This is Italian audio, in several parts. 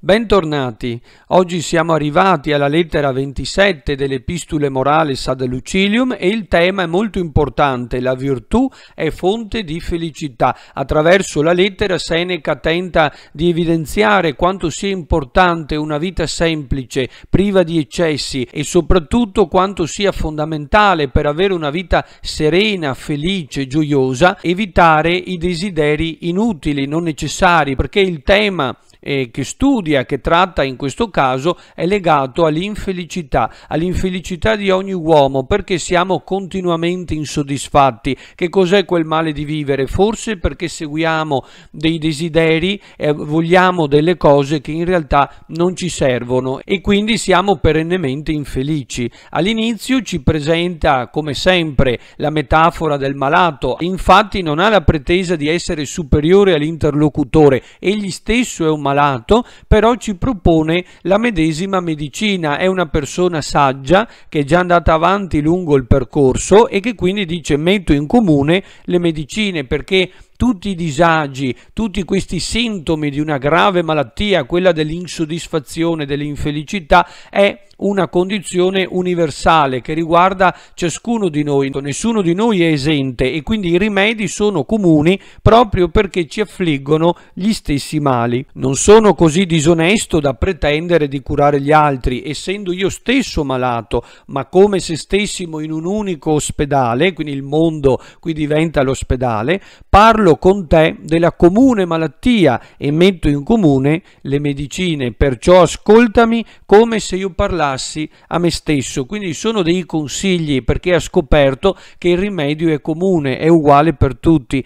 Bentornati, oggi siamo arrivati alla lettera 27 dell'Epistule Morales ad Lucilium e il tema è molto importante, la virtù è fonte di felicità. Attraverso la lettera Seneca tenta di evidenziare quanto sia importante una vita semplice, priva di eccessi e soprattutto quanto sia fondamentale per avere una vita serena, felice, gioiosa, evitare i desideri inutili, non necessari, perché il tema eh, che studia, che tratta in questo caso, è legato all'infelicità, all'infelicità di ogni uomo, perché siamo continuamente insoddisfatti. Che cos'è quel male di vivere? Forse perché seguiamo dei desideri e vogliamo delle cose che in realtà non ci servono e quindi siamo perennemente infelici. All'inizio ci presenta, come sempre, la metafora del malato, infatti non ha la pretesa di essere superiore all'interlocutore, egli stesso è un malato malato, però ci propone la medesima medicina. È una persona saggia che è già andata avanti lungo il percorso e che quindi dice metto in comune le medicine perché tutti i disagi, tutti questi sintomi di una grave malattia, quella dell'insoddisfazione, dell'infelicità, è una condizione universale che riguarda ciascuno di noi, nessuno di noi è esente e quindi i rimedi sono comuni proprio perché ci affliggono gli stessi mali. Non sono così disonesto da pretendere di curare gli altri, essendo io stesso malato, ma come se stessimo in un unico ospedale, quindi il mondo qui diventa l'ospedale, parlo parlo con te della comune malattia e metto in comune le medicine, perciò ascoltami come se io parlassi a me stesso. Quindi sono dei consigli perché ha scoperto che il rimedio è comune, è uguale per tutti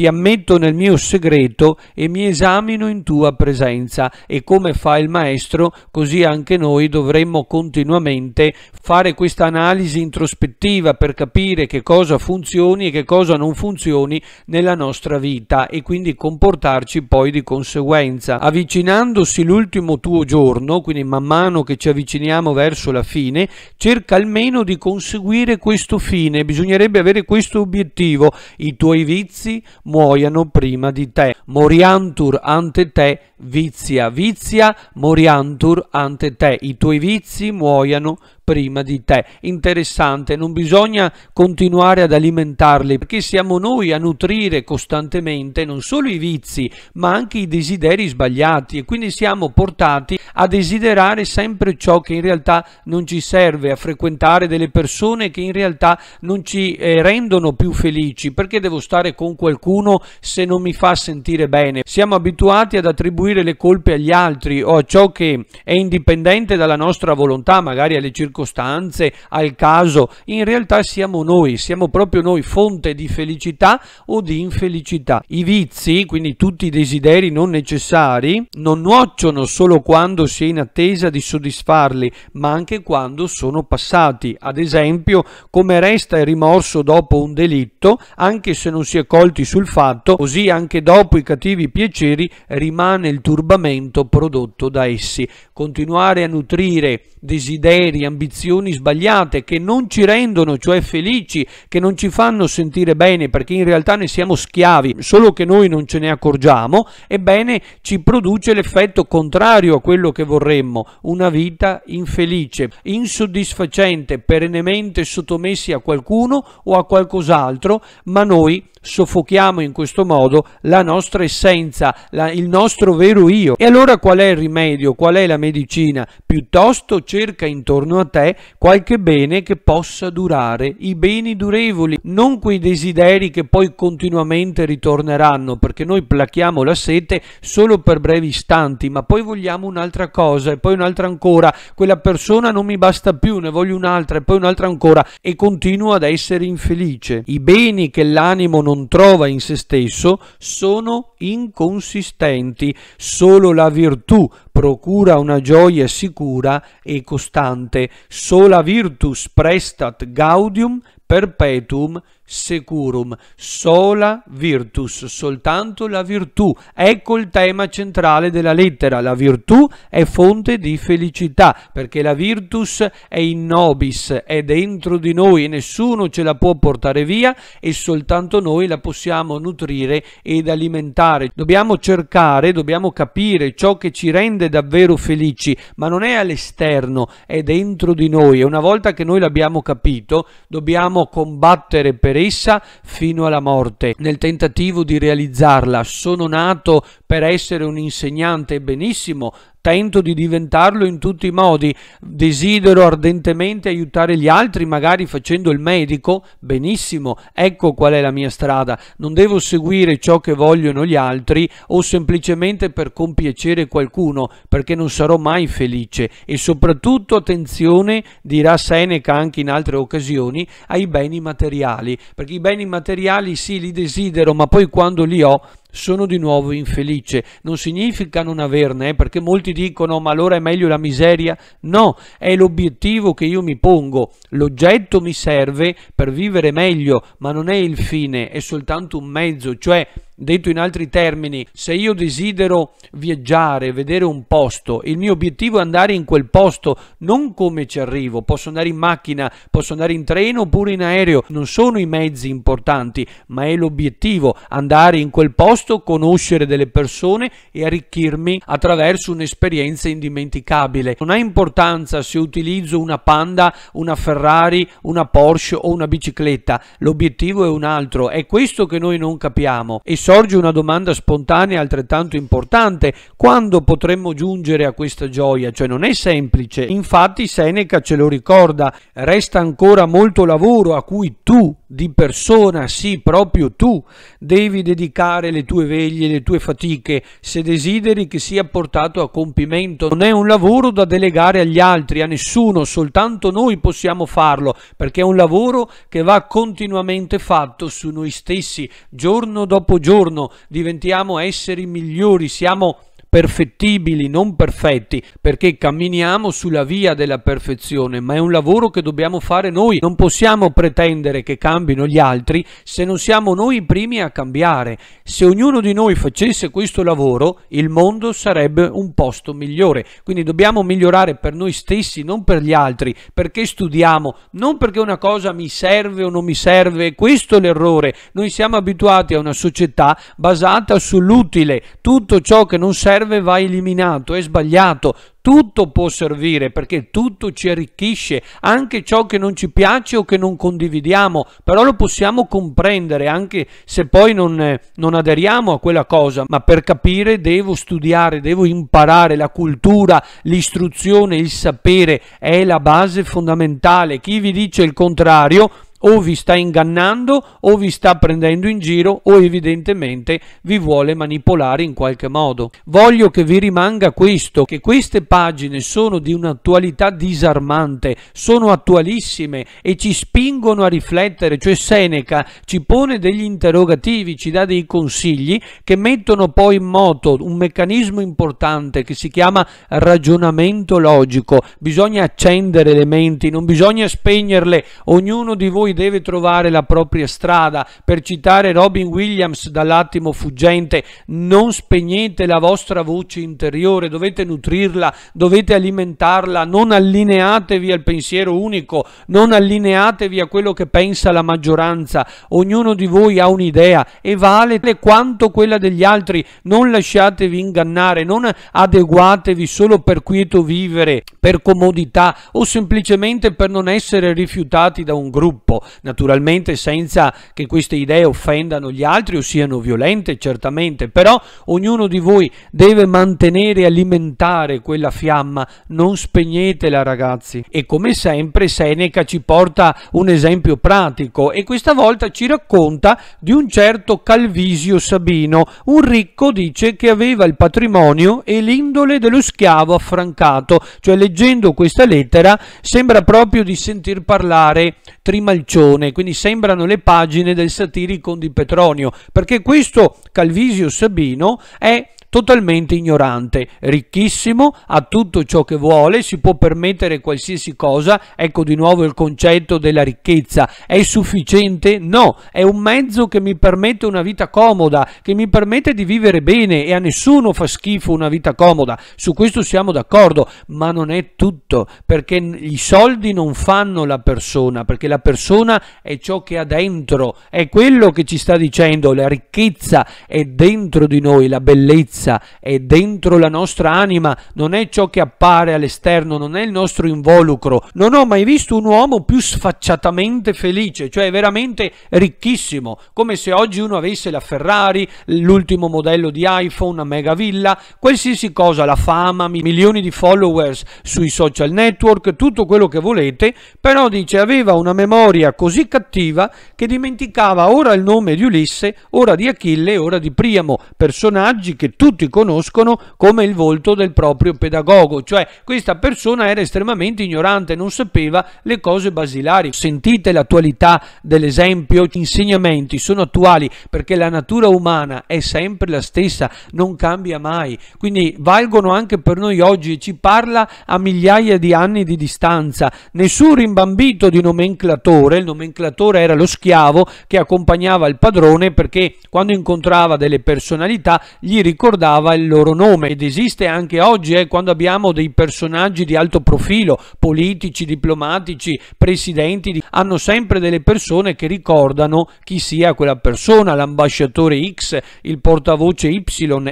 ti ammetto nel mio segreto e mi esamino in tua presenza e come fa il maestro, così anche noi dovremmo continuamente fare questa analisi introspettiva per capire che cosa funzioni e che cosa non funzioni nella nostra vita e quindi comportarci poi di conseguenza. Avvicinandosi l'ultimo tuo giorno, quindi man mano che ci avviciniamo verso la fine, cerca almeno di conseguire questo fine, bisognerebbe avere questo obiettivo, i tuoi vizi, muoiano prima di te. Moriantur ante te vizia, vizia, moriantur ante te. I tuoi vizi muoiano prima di te. Interessante, non bisogna continuare ad alimentarli perché siamo noi a nutrire costantemente non solo i vizi ma anche i desideri sbagliati e quindi siamo portati a desiderare sempre ciò che in realtà non ci serve, a frequentare delle persone che in realtà non ci eh, rendono più felici perché devo stare con qualcuno se non mi fa sentire bene. Siamo abituati ad attribuire le colpe agli altri o a ciò che è indipendente dalla nostra volontà, magari alle circostanze circostanze, al caso, in realtà siamo noi, siamo proprio noi fonte di felicità o di infelicità. I vizi, quindi tutti i desideri non necessari, non nuociono solo quando si è in attesa di soddisfarli, ma anche quando sono passati. Ad esempio, come resta il rimorso dopo un delitto, anche se non si è colti sul fatto, così anche dopo i cattivi piaceri rimane il turbamento prodotto da essi. Continuare a nutrire desideri, ambizioni, posizioni sbagliate che non ci rendono cioè felici, che non ci fanno sentire bene perché in realtà ne siamo schiavi, solo che noi non ce ne accorgiamo, ebbene ci produce l'effetto contrario a quello che vorremmo, una vita infelice, insoddisfacente, perennemente sottomessi a qualcuno o a qualcos'altro, ma noi soffochiamo in questo modo la nostra essenza, la, il nostro vero io. E allora qual è il rimedio? Qual è la medicina? Piuttosto cerca intorno a te qualche bene che possa durare, i beni durevoli, non quei desideri che poi continuamente ritorneranno, perché noi placchiamo la sete solo per brevi istanti, ma poi vogliamo un'altra cosa e poi un'altra ancora, quella persona non mi basta più, ne voglio un'altra e poi un'altra ancora e continuo ad essere infelice. I beni che l'animo non trova in se stesso sono inconsistenti, solo la virtù procura una gioia sicura e costante. Sola virtus prestat gaudium perpetuum securum, sola virtus, soltanto la virtù. Ecco il tema centrale della lettera, la virtù è fonte di felicità, perché la virtus è in nobis, è dentro di noi, nessuno ce la può portare via e soltanto noi la possiamo nutrire ed alimentare. Dobbiamo cercare, dobbiamo capire ciò che ci rende davvero felici, ma non è all'esterno, è dentro di noi e una volta che noi l'abbiamo capito, dobbiamo dobbiamo combattere per essa fino alla morte, nel tentativo di realizzarla. Sono nato per essere un insegnante, benissimo, tento di diventarlo in tutti i modi, desidero ardentemente aiutare gli altri, magari facendo il medico, benissimo, ecco qual è la mia strada, non devo seguire ciò che vogliono gli altri o semplicemente per compiacere qualcuno, perché non sarò mai felice e soprattutto attenzione, dirà Seneca anche in altre occasioni, ai beni materiali, perché i beni materiali sì li desidero, ma poi quando li ho sono di nuovo infelice. Non significa non averne, eh, perché molti dicono ma allora è meglio la miseria. No, è l'obiettivo che io mi pongo. L'oggetto mi serve per vivere meglio, ma non è il fine, è soltanto un mezzo, cioè Detto in altri termini, se io desidero viaggiare, vedere un posto, il mio obiettivo è andare in quel posto, non come ci arrivo, posso andare in macchina, posso andare in treno oppure in aereo, non sono i mezzi importanti, ma è l'obiettivo andare in quel posto, conoscere delle persone e arricchirmi attraverso un'esperienza indimenticabile. Non ha importanza se utilizzo una Panda, una Ferrari, una Porsche o una bicicletta, l'obiettivo è un altro, è questo che noi non capiamo e so sorge una domanda spontanea altrettanto importante, quando potremmo giungere a questa gioia? Cioè non è semplice, infatti Seneca ce lo ricorda, resta ancora molto lavoro a cui tu, di persona, sì, proprio tu devi dedicare le tue veglie, le tue fatiche, se desideri che sia portato a compimento. Non è un lavoro da delegare agli altri, a nessuno, soltanto noi possiamo farlo, perché è un lavoro che va continuamente fatto su noi stessi, giorno dopo giorno, diventiamo esseri migliori, siamo perfettibili, non perfetti, perché camminiamo sulla via della perfezione, ma è un lavoro che dobbiamo fare noi, non possiamo pretendere che cambino gli altri se non siamo noi i primi a cambiare. Se ognuno di noi facesse questo lavoro, il mondo sarebbe un posto migliore. Quindi dobbiamo migliorare per noi stessi, non per gli altri, perché studiamo, non perché una cosa mi serve o non mi serve, questo è l'errore. Noi siamo abituati a una società basata sull'utile, tutto ciò che non serve serve va eliminato, è sbagliato, tutto può servire perché tutto ci arricchisce, anche ciò che non ci piace o che non condividiamo, però lo possiamo comprendere anche se poi non, eh, non aderiamo a quella cosa, ma per capire devo studiare, devo imparare, la cultura, l'istruzione, il sapere è la base fondamentale, chi vi dice il contrario o vi sta ingannando o vi sta prendendo in giro o evidentemente vi vuole manipolare in qualche modo. Voglio che vi rimanga questo, che queste pagine sono di un'attualità disarmante, sono attualissime e ci spingono a riflettere, cioè Seneca ci pone degli interrogativi, ci dà dei consigli che mettono poi in moto un meccanismo importante che si chiama ragionamento logico. Bisogna accendere le menti, non bisogna spegnerle, ognuno di voi voi deve trovare la propria strada. Per citare Robin Williams dall'attimo fuggente, non spegnete la vostra voce interiore, dovete nutrirla, dovete alimentarla, non allineatevi al pensiero unico, non allineatevi a quello che pensa la maggioranza. Ognuno di voi ha un'idea e vale quanto quella degli altri. Non lasciatevi ingannare, non adeguatevi solo per quieto vivere, per comodità o semplicemente per non essere rifiutati da un gruppo naturalmente senza che queste idee offendano gli altri o siano violente, certamente, però ognuno di voi deve mantenere e alimentare quella fiamma, non spegnetela ragazzi. E come sempre Seneca ci porta un esempio pratico e questa volta ci racconta di un certo Calvisio Sabino, un ricco dice che aveva il patrimonio e l'indole dello schiavo affrancato, cioè leggendo questa lettera sembra proprio di sentir parlare Trimalcino Carcione, quindi sembrano le pagine del satirico di Petronio, perché questo Calvisio Sabino è totalmente ignorante, ricchissimo, ha tutto ciò che vuole, si può permettere qualsiasi cosa, ecco di nuovo il concetto della ricchezza, è sufficiente? No, è un mezzo che mi permette una vita comoda, che mi permette di vivere bene e a nessuno fa schifo una vita comoda, su questo siamo d'accordo, ma non è tutto, perché i soldi non fanno la persona, perché la persona è ciò che ha dentro, è quello che ci sta dicendo, la ricchezza è dentro di noi, la bellezza bellezza è dentro la nostra anima, non è ciò che appare all'esterno, non è il nostro involucro. Non ho mai visto un uomo più sfacciatamente felice, cioè veramente ricchissimo, come se oggi uno avesse la Ferrari, l'ultimo modello di iPhone, una mega villa, qualsiasi cosa, la fama, milioni di followers sui social network, tutto quello che volete, però dice aveva una memoria così cattiva che dimenticava ora il nome di Ulisse, ora di Achille, ora di Priamo, personaggi che tutti tutti conoscono come il volto del proprio pedagogo, cioè questa persona era estremamente ignorante, non sapeva le cose basilari. Sentite l'attualità dell'esempio, gli insegnamenti sono attuali perché la natura umana è sempre la stessa, non cambia mai, quindi valgono anche per noi oggi, ci parla a migliaia di anni di distanza. Nessun rimbambito di nomenclatore, il nomenclatore era lo schiavo che accompagnava il padrone perché quando incontrava delle personalità gli ricordava ricordava il loro nome ed esiste anche oggi eh, quando abbiamo dei personaggi di alto profilo, politici, diplomatici, presidenti, hanno sempre delle persone che ricordano chi sia quella persona, l'ambasciatore X, il portavoce Y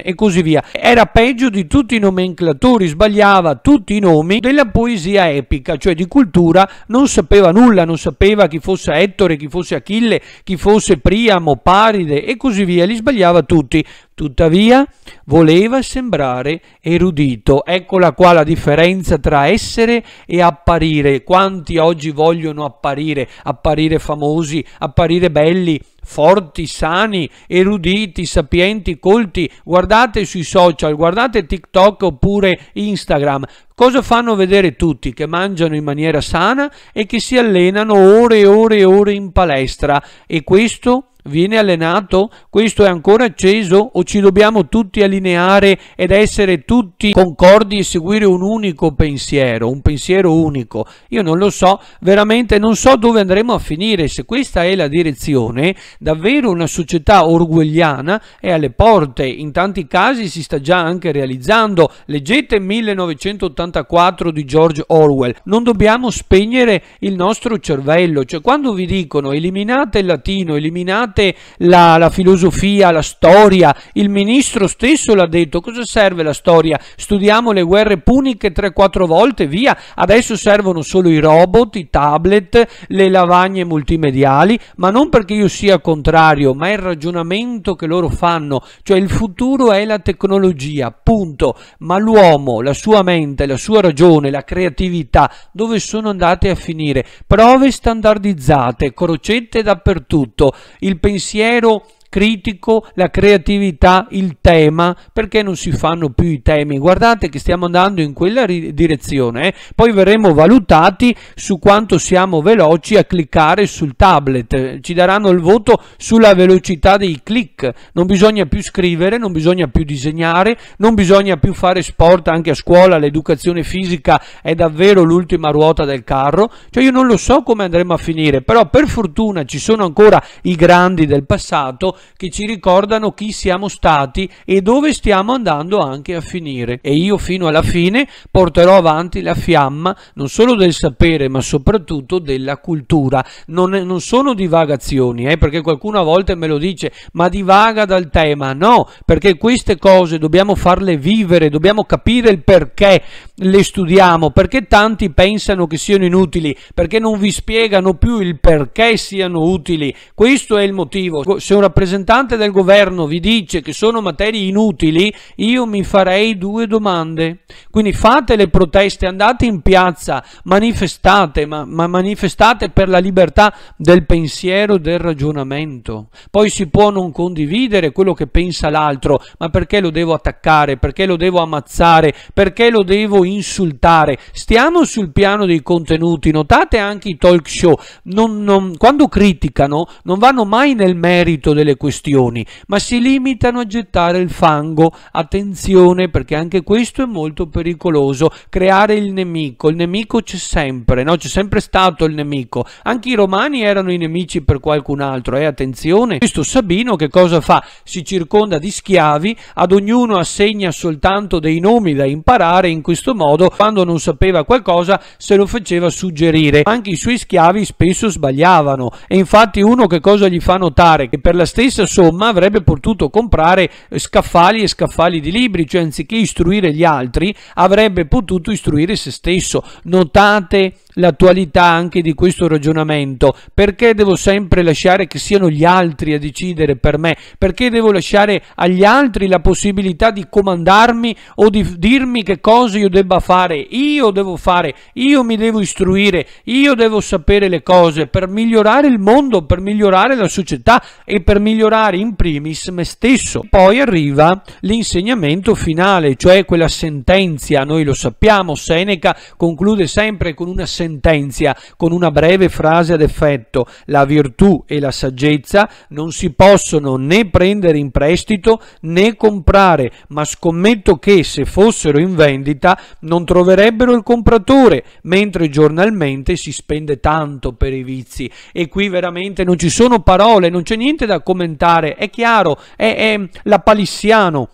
e così via. Era peggio di tutti i nomenclatori, sbagliava tutti i nomi della poesia epica, cioè di cultura, non sapeva nulla, non sapeva chi fosse Ettore, chi fosse Achille, chi fosse Priamo, Paride e così via, li sbagliava tutti. Tuttavia voleva sembrare erudito. Eccola qua la differenza tra essere e apparire. Quanti oggi vogliono apparire, apparire famosi, apparire belli, forti, sani, eruditi, sapienti, colti. Guardate sui social, guardate TikTok oppure Instagram. Cosa fanno vedere tutti? Che mangiano in maniera sana e che si allenano ore e ore e ore in palestra. E questo viene allenato, questo è ancora acceso o ci dobbiamo tutti allineare ed essere tutti concordi e seguire un unico pensiero, un pensiero unico? Io non lo so, veramente non so dove andremo a finire, se questa è la direzione, davvero una società orwelliana è alle porte, in tanti casi si sta già anche realizzando, leggete 1984 di George Orwell, non dobbiamo spegnere il nostro cervello, cioè quando vi dicono eliminate il latino, eliminate parte la, la filosofia, la storia, il ministro stesso l'ha detto, cosa serve la storia? Studiamo le guerre puniche 3-4 volte, via, adesso servono solo i robot, i tablet, le lavagne multimediali, ma non perché io sia contrario, ma è il ragionamento che loro fanno, cioè il futuro è la tecnologia, punto, ma l'uomo, la sua mente, la sua ragione, la creatività, dove sono andate a finire? Prove standardizzate, crocette dappertutto, il pensiero critico, la creatività, il tema, perché non si fanno più i temi? Guardate che stiamo andando in quella direzione, eh? poi verremo valutati su quanto siamo veloci a cliccare sul tablet, ci daranno il voto sulla velocità dei click, non bisogna più scrivere, non bisogna più disegnare, non bisogna più fare sport anche a scuola, l'educazione fisica è davvero l'ultima ruota del carro, cioè io non lo so come andremo a finire, però per fortuna ci sono ancora i grandi del passato che ci ricordano chi siamo stati e dove stiamo andando anche a finire. E io fino alla fine porterò avanti la fiamma non solo del sapere ma soprattutto della cultura. Non, non sono divagazioni, eh, perché qualcuno a volte me lo dice, ma divaga dal tema. No, perché queste cose dobbiamo farle vivere, dobbiamo capire il perché, le studiamo, perché tanti pensano che siano inutili, perché non vi spiegano più il perché siano utili. Questo è il motivo. Se un rappresentante del governo vi dice che sono materie inutili, io mi farei due domande. Quindi fate le proteste, andate in piazza, manifestate, ma, ma manifestate per la libertà del pensiero, del ragionamento. Poi si può non condividere quello che pensa l'altro, ma perché lo devo attaccare, perché lo devo ammazzare, perché lo devo insultare, stiamo sul piano dei contenuti, notate anche i talk show, non, non, quando criticano non vanno mai nel merito delle questioni, ma si limitano a gettare il fango, attenzione perché anche questo è molto pericoloso, creare il nemico, il nemico c'è sempre, no? c'è sempre stato il nemico, anche i romani erano i nemici per qualcun altro, eh? attenzione, questo Sabino che cosa fa? Si circonda di schiavi, ad ognuno assegna soltanto dei nomi da imparare in questo modo modo, quando non sapeva qualcosa se lo faceva suggerire. Anche i suoi schiavi spesso sbagliavano e infatti uno che cosa gli fa notare? Che per la stessa somma avrebbe potuto comprare scaffali e scaffali di libri, cioè anziché istruire gli altri avrebbe potuto istruire se stesso. Notate l'attualità anche di questo ragionamento. Perché devo sempre lasciare che siano gli altri a decidere per me? Perché devo lasciare agli altri la possibilità di comandarmi o di dirmi che cosa io debba fare? Io devo fare, io mi devo istruire, io devo sapere le cose per migliorare il mondo, per migliorare la società e per migliorare in primis me stesso. Poi arriva l'insegnamento finale, cioè quella sentenza. Noi lo sappiamo, Seneca conclude sempre con una sentenza sentenzia con una breve frase ad effetto la virtù e la saggezza non si possono né prendere in prestito né comprare, ma scommetto che se fossero in vendita non troverebbero il compratore, mentre giornalmente si spende tanto per i vizi. E qui veramente non ci sono parole, non c'è niente da commentare, è chiaro, è, è palissiano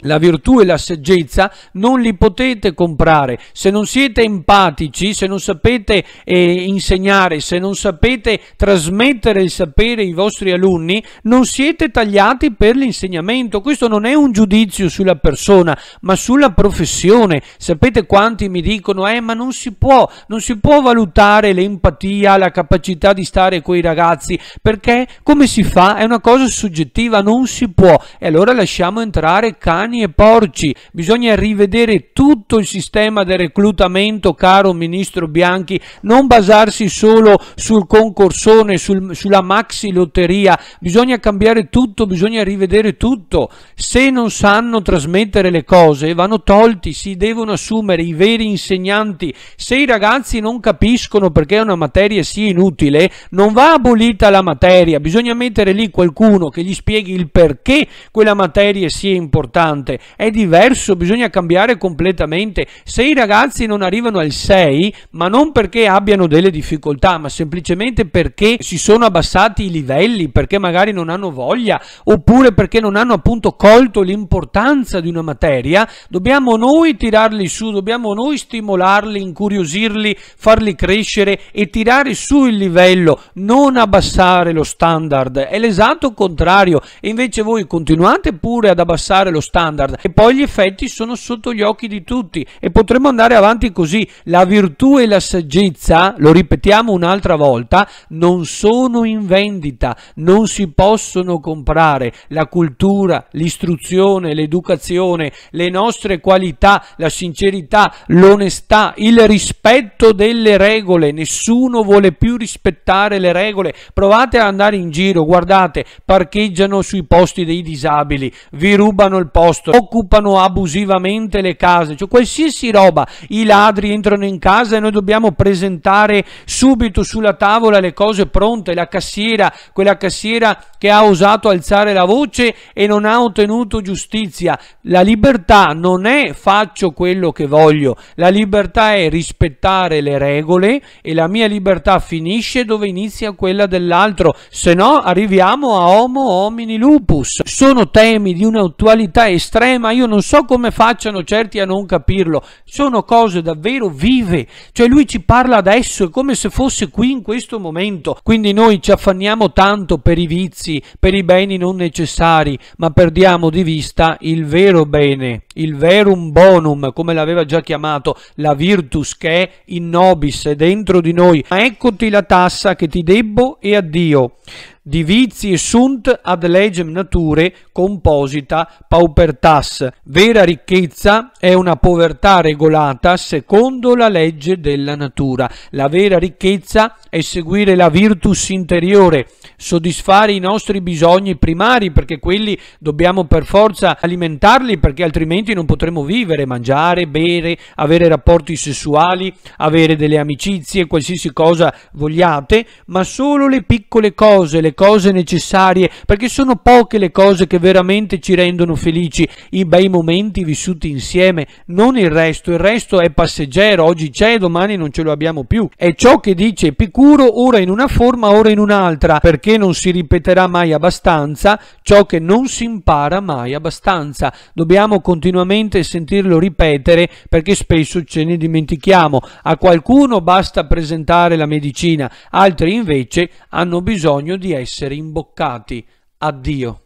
la virtù e la saggezza non li potete comprare. Se non siete empatici, se non sapete eh, insegnare, se non sapete trasmettere il sapere ai vostri alunni, non siete tagliati per l'insegnamento. Questo non è un giudizio sulla persona, ma sulla professione. Sapete quanti mi dicono, eh ma non si può, non si può valutare l'empatia, la capacità di stare con i ragazzi, perché come si fa? È una cosa soggettiva, non si può. E allora lasciamo entrare cani cani e porci, bisogna rivedere tutto il sistema del reclutamento, caro Ministro Bianchi, non basarsi solo sul concorsone, sul, sulla maxi lotteria, bisogna cambiare tutto, bisogna rivedere tutto. Se non sanno trasmettere le cose vanno tolti, si devono assumere i veri insegnanti. Se i ragazzi non capiscono perché una materia sia inutile, non va abolita la materia, bisogna mettere lì qualcuno che gli spieghi il perché quella materia sia importante importante, è diverso, bisogna cambiare completamente. Se i ragazzi non arrivano al 6, ma non perché abbiano delle difficoltà, ma semplicemente perché si sono abbassati i livelli, perché magari non hanno voglia, oppure perché non hanno appunto colto l'importanza di una materia, dobbiamo noi tirarli su, dobbiamo noi stimolarli, incuriosirli, farli crescere e tirare su il livello, non abbassare lo standard. È l'esatto contrario e invece voi continuate pure ad abbassare lo standard standard e poi gli effetti sono sotto gli occhi di tutti e potremmo andare avanti così. La virtù e la saggezza, lo ripetiamo un'altra volta, non sono in vendita, non si possono comprare. La cultura, l'istruzione, l'educazione, le nostre qualità, la sincerità, l'onestà, il rispetto delle regole, nessuno vuole più rispettare le regole. Provate ad andare in giro, guardate, parcheggiano sui posti dei disabili, vi rubano il posto posto, occupano abusivamente le case, cioè qualsiasi roba, i ladri entrano in casa e noi dobbiamo presentare subito sulla tavola le cose pronte, la cassiera, quella cassiera che ha osato alzare la voce e non ha ottenuto giustizia. La libertà non è faccio quello che voglio, la libertà è rispettare le regole e la mia libertà finisce dove inizia quella dell'altro, se no arriviamo a homo homini lupus. Sono temi di un'attualità estrema estrema, io non so come facciano certi a non capirlo, sono cose davvero vive, cioè lui ci parla adesso, è come se fosse qui in questo momento, quindi noi ci affanniamo tanto per i vizi, per i beni non necessari, ma perdiamo di vista il vero bene, il verum bonum, come l'aveva già chiamato, la virtus che è in nobis, è dentro di noi, ma eccoti la tassa che ti debbo e addio di vizi sunt ad legem nature composita paupertas. Vera ricchezza è una povertà regolata secondo la legge della natura. La vera ricchezza è seguire la virtus interiore, soddisfare i nostri bisogni primari perché quelli dobbiamo per forza alimentarli perché altrimenti non potremo vivere, mangiare, bere, avere rapporti sessuali, avere delle amicizie, qualsiasi cosa vogliate, ma solo le piccole cose, le cose necessarie, perché sono poche le cose che veramente ci rendono felici, i bei momenti vissuti insieme, non il resto, il resto è passeggero, oggi c'è, domani non ce lo abbiamo più. È ciò che dice Epicuro ora in una forma, ora in un'altra, perché non si ripeterà mai abbastanza ciò che non si impara mai abbastanza. Dobbiamo continuamente sentirlo ripetere perché spesso ce ne dimentichiamo. A qualcuno basta presentare la medicina, altri invece hanno bisogno di essere essere imboccati a Dio.